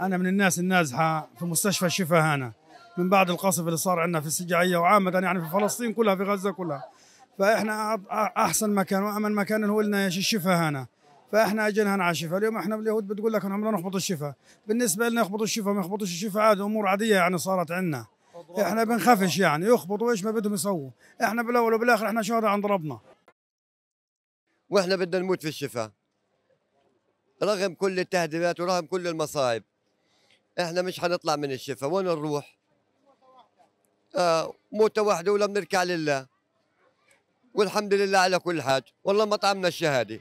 انا من الناس النازحه في مستشفى الشفا هنا من بعد القصف اللي صار عندنا في السجعيه وعامه يعني في فلسطين كلها في غزه كلها فاحنا احسن مكان وامن مكان هو لنا الشفا هنا فاحنا اجينا هنا على الشفا اليوم احنا اليهود بتقول لك احنا نخبط الشفا بالنسبه لنا يخبطوا الشفا ما يخبطوش الشفا عادي امور عاديه يعني صارت عندنا احنا بنخافش يعني يخبطوا ايش ما بدهم يسووا احنا بالاول وبالاخر احنا شهداء عند ربنا واحنا بدنا نموت في الشفا رغم كل التهديدات ورغم كل المصايب احنا مش حنطلع من الشفا وين نروح آه موتة واحدة ولا بنركع لله والحمد لله على كل حاجة والله مطعمنا الشهادة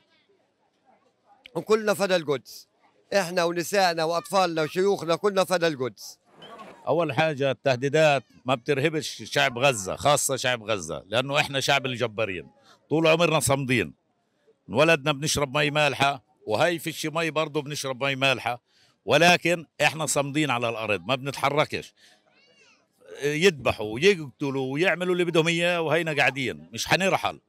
وكلنا فدى القدس احنا ونسائنا واطفالنا وشيوخنا كلنا فدى القدس اول حاجه التهديدات ما بترهبش شعب غزه خاصه شعب غزه لانه احنا شعب الجبارين طول عمرنا صامدين ولدنا بنشرب مي مالحه وهي فيش مي برضه بنشرب مي مالحه ولكن احنا صامدين على الارض ما بنتحركش يذبحوا ويقتلوا ويعملوا اللي بدهم اياه وهينا قاعدين مش حنرحل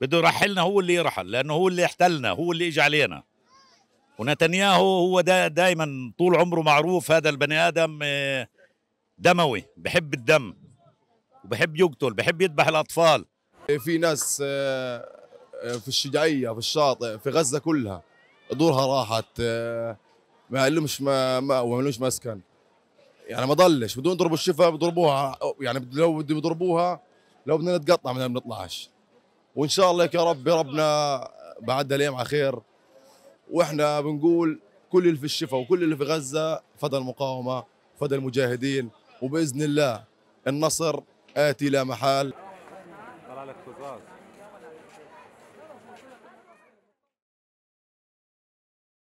بده يرحلنا هو اللي يرحل لانه هو اللي احتلنا هو اللي اجى علينا ونتنياهو هو دا دايما طول عمره معروف هذا البني ادم آه، دموي بحب الدم وبحب يقتل بحب يذبح الاطفال في ناس آه، آه، في الشجاعيه في الشاطئ في غزه كلها دورها راحت ما لهمش ما ما لهمش مسكن يعني ما ضلش بدون يضربوا الشفا بيضربوها يعني لو بدهم يضربوها لو بدنا نتقطع ما بنطلعش وان شاء الله يا رب ربنا بعدها الايام على خير واحنا بنقول كل اللي في الشفا وكل اللي في غزه فدى المقاومه فدى المجاهدين وباذن الله النصر اتي لا محال طلع لك